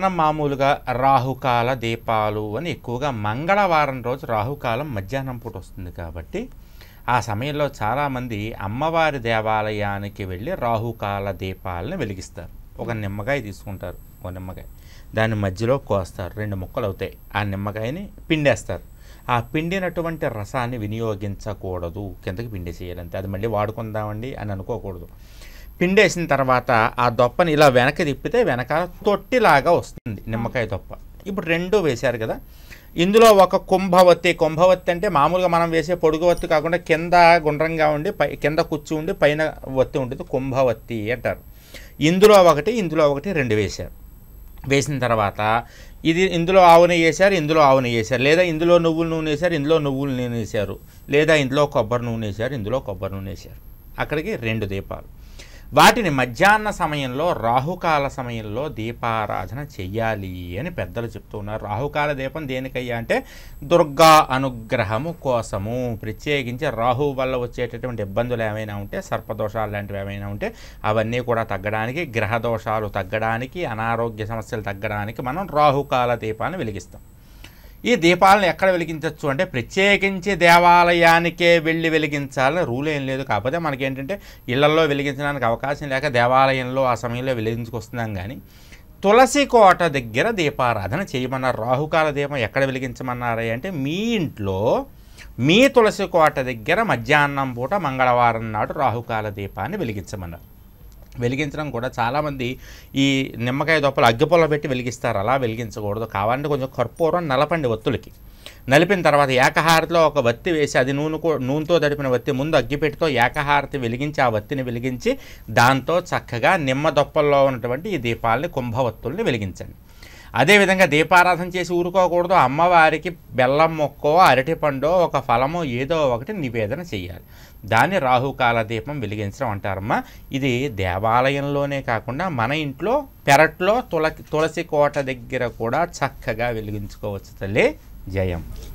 మనం మామూలుగా రాహుకాల దీపాలు అని ఎక్కువగా మంగళవారం రోజు రాహుకాలం మధ్యాహ్నం పూట వస్తుంది కాబట్టి ఆ సమయంలో చాలామంది అమ్మవారి దేవాలయానికి వెళ్ళి రాహుకాల దీపాలను వెలిగిస్తారు ఒక నిమ్మకాయ తీసుకుంటారు ఒక నిమ్మకాయ దాన్ని మధ్యలో కోస్తారు రెండు ముక్కలు అవుతాయి ఆ నిమ్మకాయని పిండేస్తారు ఆ పిండినటువంటి రసాన్ని వినియోగించకూడదు కిందకి పిండి చేయాలంతే అది మళ్ళీ వాడుకుందామండి అని అనుకోకూడదు పిండేసిన తర్వాత ఆ దొప్పని ఇలా వెనక తిప్పితే వెనకాల తొట్టిలాగా వస్తుంది నిమ్మకాయ దొప్ప ఇప్పుడు రెండు వేశారు కదా ఇందులో ఒక కుంభవత్తి కుంభవత్తి అంటే మామూలుగా మనం వేసే పొడుగు వత్తి కాకుండా కింద గుండ్రంగా ఉండి పై కింద కుచ్చి ఉండి పైన వత్తి ఉంటుంది కుంభవత్తి అంటారు ఇందులో ఒకటి ఇందులో ఒకటి రెండు వేశారు వేసిన తర్వాత ఇది ఇందులో ఆవుని వేశారు ఇందులో ఆవుని వేశారు లేదా ఇందులో నువ్వులు నూనె వేశారు ఇందులో నువ్వులు నూనె వేశారు లేదా ఇందులో కొబ్బరి నూనె వేశారు ఇందులో కొబ్బరి నూనె వేశారు అక్కడికి రెండు దీపాలు వాటిని మధ్యాహ్న సమయంలో రాహుకాల సమయంలో దీపారాధన చెయ్యాలి అని పెద్దలు చెప్తూ ఉన్నారు రాహుకాల దీపం దేనికయ్యా అంటే దుర్గా అనుగ్రహము కోసము ప్రత్యేకించి రాహు వల్ల వచ్చేటటువంటి ఇబ్బందులు ఏమైనా ఉంటే సర్పదోషాలు లాంటివి ఏమైనా ఉంటే అవన్నీ కూడా తగ్గడానికి గ్రహదోషాలు తగ్గడానికి అనారోగ్య సమస్యలు తగ్గడానికి మనం రాహుకాల దీపాన్ని వెలిగిస్తాం ఈ దీపాలను ఎక్కడ వెలిగించవచ్చు అంటే ప్రత్యేకించి దేవాలయానికే వెళ్ళి వెలిగించాలని రూల్ ఏం లేదు కాకపోతే మనకేంటంటే ఇళ్లలో వెలిగించడానికి అవకాశం లేక దేవాలయంలో ఆ సమయంలో వెలిగించుకొస్తున్నాం కానీ తులసి కోట దగ్గర దీపారాధన చేయమన్నారు రాహుకాల దీపం ఎక్కడ వెలిగించమన్నారా అంటే మీ ఇంట్లో మీ తులసి కోట దగ్గర మధ్యాహ్నం పూట మంగళవారం నాడు రాహుకాల దీపాన్ని వెలిగించమన్నారు వెలిగించడం కూడా చాలామంది ఈ నిమ్మకాయ దొప్పలు అగ్గిపొల పెట్టి వెలిగిస్తారు అలా వెలిగించకూడదు కావాలంటే కొంచెం కర్పూరం నలపండి ఒత్తులకి నలిపిన తర్వాత ఏకహారతిలో ఒక వత్తి వేసి అది నూనె నూనెతో తడిపిన వత్తి ముందు అగ్గిపెట్టితో ఏకహారతి వెలిగించి ఆ వత్తిని వెలిగించి దాంతో చక్కగా నిమ్మ దొప్పల్లో ఉన్నటువంటి ఈ దీపాలని కుంభవత్తుల్ని వెలిగించండి అదేవిధంగా దీపారాధన చేసి ఊరుకోకూడదు అమ్మవారికి బెల్లం మొక్కో అరటి పండో ఒక ఫలమో ఏదో ఒకటి నివేదన చేయాలి దాన్ని రాహుకాల దీపం వెలిగించడం అంటారమ్మా ఇది దేవాలయంలోనే కాకుండా మన ఇంట్లో పెరట్లో తుల తులసి కోట దగ్గర కూడా చక్కగా వెలిగించుకోవచ్చు తల్లి జయం